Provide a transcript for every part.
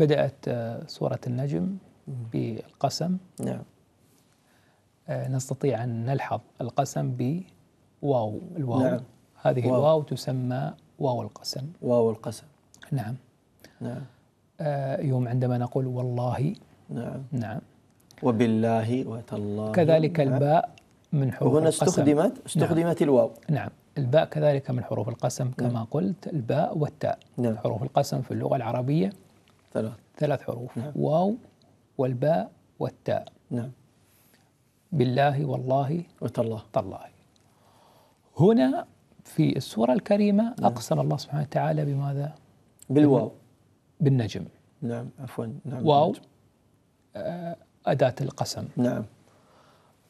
بدأت سورة آه، النجم بالقسم نعم آه، نستطيع أن نلحظ القسم بواو الواو نعم. هذه واو. الواو تسمى واو القسم واو القسم نعم نعم آه، يوم عندما نقول والله نعم نعم وبالله وتالله كذلك نعم. الباء من حروف وهنا استخدمت استخدمت نعم. الواو نعم الباء كذلك من حروف القسم كما نعم. قلت الباء والتاء نعم. حروف القسم في اللغة العربية ثلاث ثلاث حروف نعم. واو والباء والتاء نعم بالله والله وتالله تالله هنا في السورة الكريمة نعم. أقسم الله سبحانه وتعالى بماذا؟ بالواو بالنجم نعم عفوا نعم واو آه، أداة القسم نعم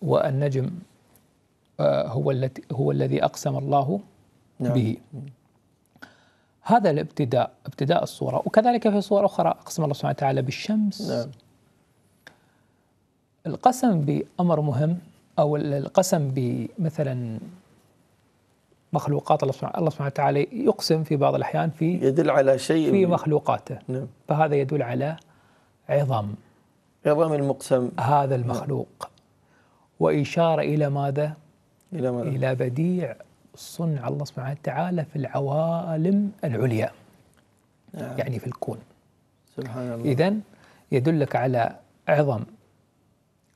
والنجم آه، هو التي هو الذي أقسم الله نعم. به نعم. هذا الابتداء ابتداء الصورة وكذلك في صور أخرى أقسم الله سبحانه وتعالى بالشمس نعم. القسم بأمر مهم أو القسم بمثلا مخلوقات الله سبحانه الله سبحانه وتعالى يقسم في بعض الأحيان في يدل على شيء في مخلوقاته نعم. فهذا يدل على عظم عظم المقسم هذا نعم. المخلوق نعم. وإشارة إلى ماذا؟ إلى ماذا؟ إلى بديع صنع الله سبحانه وتعالى في العوالم العليا نعم. يعني في الكون سبحان الله إذا يدلك على عظم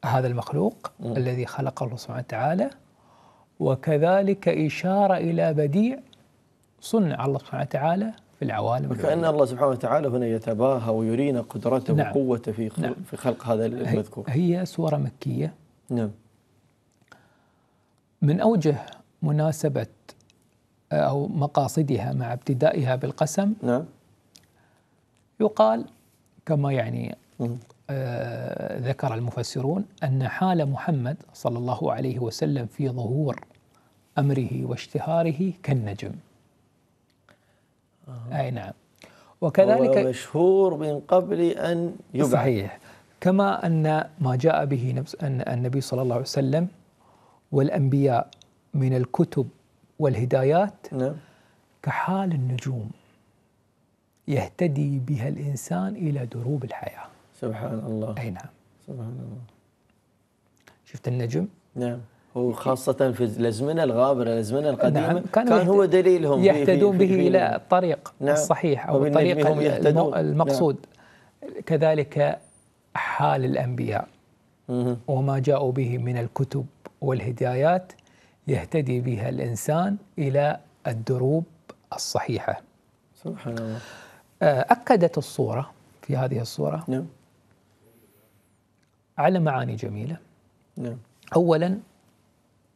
هذا المخلوق م. الذي خلقه الله سبحانه وتعالى وكذلك إشارة إلى بديع صنع الله سبحانه وتعالى في العوالم وكأن العالم. الله سبحانه وتعالى هنا يتباهى ويرينا قدرته نعم. وقوته في نعم. في خلق هذا المذكور هي سورة مكية نعم من أوجه مناسبة آه، أو مقاصدها مع ابتدائها بالقسم نعم يقال كما يعني آه ذكر المفسرون أن حال محمد صلى الله عليه وسلم في ظهور أمره واشتهاره كالنجم آه. أي نعم وكذلك هو مشهور من قبل أن يبعث صحيح كما أن ما جاء به النبي صلى الله عليه وسلم والأنبياء من الكتب والهدايات نعم. كحال النجوم يهتدي بها الإنسان إلى دروب الحياة سبحان الله أي نعم سبحان الله شفت النجم؟ نعم هو خاصة في الأزمنة الغابرة الأزمنة القديمة نعم كان, كان هو دليلهم يهتدون به إلى الطريق نعم الصحيح أو الطريق نعم. المقصود نعم كذلك حال الأنبياء وما جاءوا به من الكتب والهدايات يهتدي بها الانسان الى الدروب الصحيحه. سبحان الله. آه، اكدت الصوره في هذه الصوره نعم على معاني جميله. نعم اولا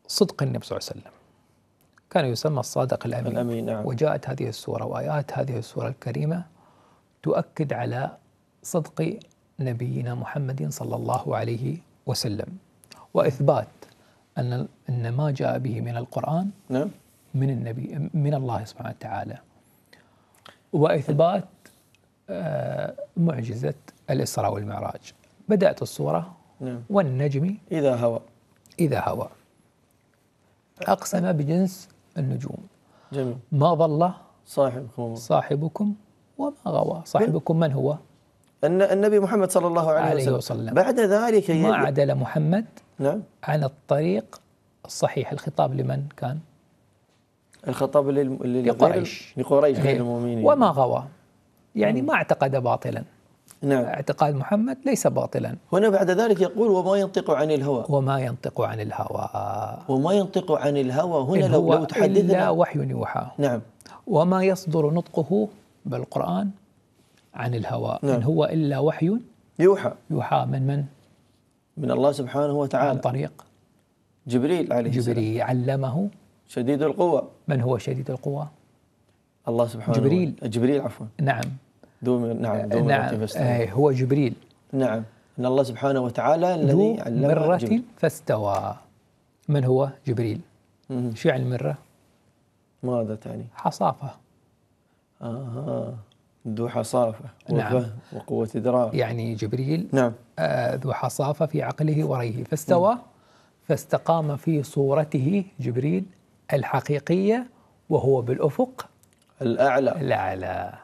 صدق النبي صلى الله عليه وسلم. كان يسمى الصادق الامين. الامين نعم. وجاءت هذه السوره وايات هذه السوره الكريمه تؤكد على صدق نبينا محمد صلى الله عليه وسلم واثبات أن أن ما جاء به من القرآن نعم من النبي من الله سبحانه وتعالى وإثبات آه، معجزة الإسراء والمعراج بدأت الصورة نعم. والنجم إذا هوى إذا هوى أقسم بجنس النجوم جميل ما ظل صاحبكم صاحبكم وما غوى صاحبكم من هو أن النبي محمد صلى الله عليه, عليه وسلم, وسلم بعد ذلك ما عدل محمد نعم عن الطريق الصحيح الخطاب لمن كان الخطاب لقريش لقريش غير إيه. المؤمنين وما غوى يعني ما اعتقد باطلا نعم اعتقاد محمد ليس باطلا هنا بعد ذلك يقول وما ينطق عن الهوى وما ينطق عن الهوى وما ينطق عن الهوى هنا لو, لو تحدثنا إلا وحي يوحى نعم وما يصدر نطقه بالقرآن عن الهوى نعم. إن هو إلا وحي يوحى يوحى من من؟ من الله سبحانه وتعالى عن طريق جبريل عليه جبريل السلام جبريل علمه شديد القوى من هو شديد القوى؟ الله سبحانه جبريل هو. جبريل عفوا نعم دوم نعم دوم آه، نعم آه، هو جبريل نعم ان الله سبحانه وتعالى الذي علمه مرة جبريل. فاستوى من هو جبريل؟ شو يعني مره؟ ماذا تعني؟ حصافه اها آه، ذو حصافة وفهم نعم. وقوة إدراك يعني جبريل نعم آه ذو حصافة في عقله وريه فاستوى م. فاستقام في صورته جبريل الحقيقية وهو بالأفق الأعلى الأعلى